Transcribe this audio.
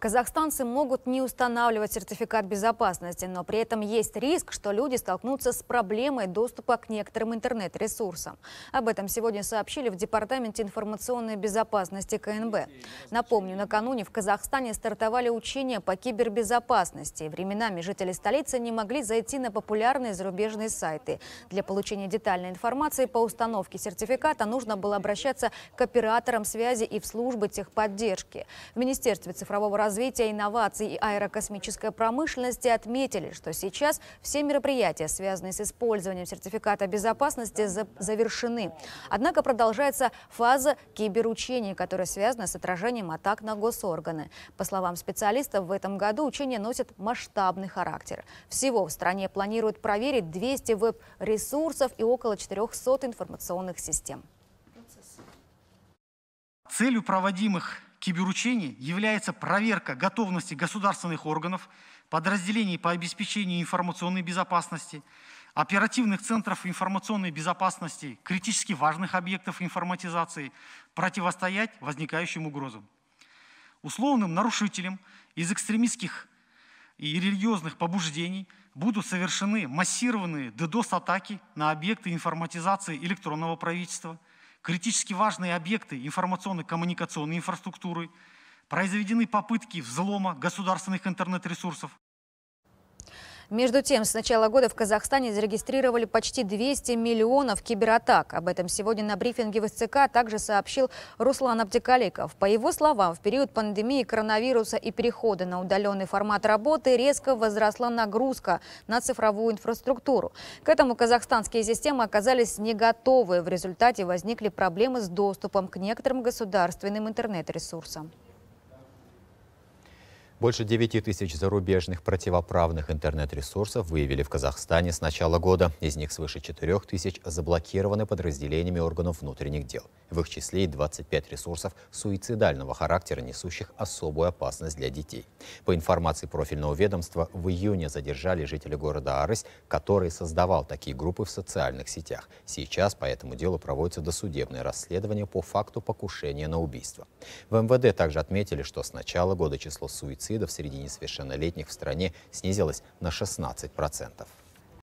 Казахстанцы могут не устанавливать сертификат безопасности, но при этом есть риск, что люди столкнутся с проблемой доступа к некоторым интернет-ресурсам. Об этом сегодня сообщили в Департаменте информационной безопасности КНБ. Напомню, накануне в Казахстане стартовали учения по кибербезопасности. Временами жители столицы не могли зайти на популярные зарубежные сайты. Для получения детальной информации по установке сертификата нужно было обращаться к операторам связи и в службы техподдержки. В Министерстве цифрового развития развития инноваций и аэрокосмической промышленности отметили, что сейчас все мероприятия, связанные с использованием сертификата безопасности, завершены. Однако продолжается фаза киберучений, которая связана с отражением атак на госорганы. По словам специалистов, в этом году учения носят масштабный характер. Всего в стране планируют проверить 200 веб-ресурсов и около 400 информационных систем. Целью проводимых киберучений является проверка готовности государственных органов, подразделений по обеспечению информационной безопасности, оперативных центров информационной безопасности, критически важных объектов информатизации, противостоять возникающим угрозам. Условным нарушителям из экстремистских и религиозных побуждений будут совершены массированные DDoS-атаки на объекты информатизации электронного правительства – критически важные объекты информационно-коммуникационной инфраструктуры, произведены попытки взлома государственных интернет-ресурсов, между тем, с начала года в Казахстане зарегистрировали почти 200 миллионов кибератак. Об этом сегодня на брифинге в СЦК также сообщил Руслан Абдикаликов. По его словам, в период пандемии коронавируса и перехода на удаленный формат работы резко возросла нагрузка на цифровую инфраструктуру. К этому казахстанские системы оказались не готовы. В результате возникли проблемы с доступом к некоторым государственным интернет-ресурсам. Больше 9 тысяч зарубежных противоправных интернет-ресурсов выявили в Казахстане с начала года. Из них свыше 4 тысяч заблокированы подразделениями органов внутренних дел. В их числе и 25 ресурсов суицидального характера, несущих особую опасность для детей. По информации профильного ведомства, в июне задержали жителя города Арысь, который создавал такие группы в социальных сетях. Сейчас по этому делу проводится досудебное расследование по факту покушения на убийство. В МВД также отметили, что с начала года число суицидов суицидов среди несовершеннолетних в стране снизилось на 16%.